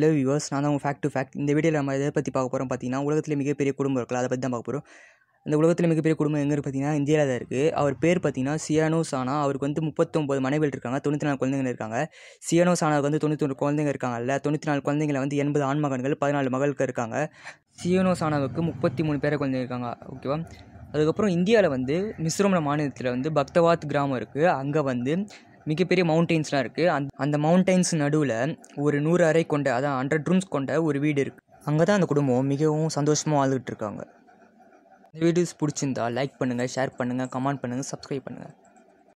hello viewers நான் தான் உங்கள் ஃபேக்ட் டு ஃபேக்ட் இந்த வீடியோவில் நம்ம எதை பற்றி பார்க்க போகிறோம் பார்த்தீங்கன்னா உலகத்தில் மிகப்பெரிய குடும்பம் இருக்குல்ல அதை பற்றி தான் பார்க்க போகிறோம் அந்த உலகத்தில் மிகப்பெரிய குடும்பம் எங்கே பார்த்தீங்கன்னா இந்தியாவில் தான் இருக்குது அவர் பேர் பார்த்தீங்கன்னா சியானோ சானா அவருக்கு வந்து முப்பத்தொம்போது மனைவிகள் இருக்காங்க தொண்ணூற்றி நாலு குழந்தைங்க இருக்காங்க சியானோ சானாவுக்கு வந்து தொண்ணூற்றி குழந்தைங்க இருக்காங்கல்ல தொண்ணூற்றி நாலு குழந்தைங்களை வந்து எண்பது ஆண் மகன்கள் பதினாலு மகளுக்கு இருக்காங்க சியானோ சானாவுக்கு முப்பத்தி மூணு பேரை குழந்தைங்க இருக்காங்க ஓகேவா அதுக்கப்புறம் இந்தியாவில் வந்து மிஸ்ரோம்ல மாநிலத்தில் வந்து பக்தவாத் கிராமம் இருக்குது அங்கே வந்து மிகப்பெரிய மவுண்டெயின்ஸ்லாம் இருக்குது அந் அந்த மவுண்டெயின்ஸ் நடுவில் ஒரு நூறு அறை கொண்ட அதான் ஹண்ட்ரட் ரூம்ஸ் கொண்ட ஒரு வீடு இருக்குது அங்கே தான் அந்த குடும்பம் மிகவும் சந்தோஷமாக வாழ்ந்துகிட்டு இருக்காங்க இந்த வீடியோஸ் பிடிச்சிருந்தா லைக் பண்ணுங்கள் ஷேர் பண்ணுங்கள் கமெண்ட் பண்ணுங்கள் சப்ஸ்கிரைப் பண்ணுங்கள்